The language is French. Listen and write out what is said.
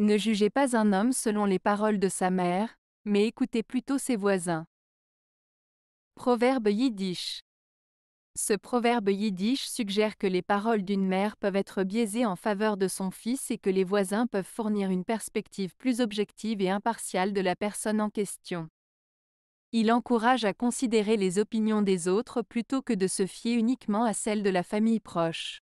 Ne jugez pas un homme selon les paroles de sa mère, mais écoutez plutôt ses voisins. Proverbe yiddish. Ce proverbe yiddish suggère que les paroles d'une mère peuvent être biaisées en faveur de son fils et que les voisins peuvent fournir une perspective plus objective et impartiale de la personne en question. Il encourage à considérer les opinions des autres plutôt que de se fier uniquement à celles de la famille proche.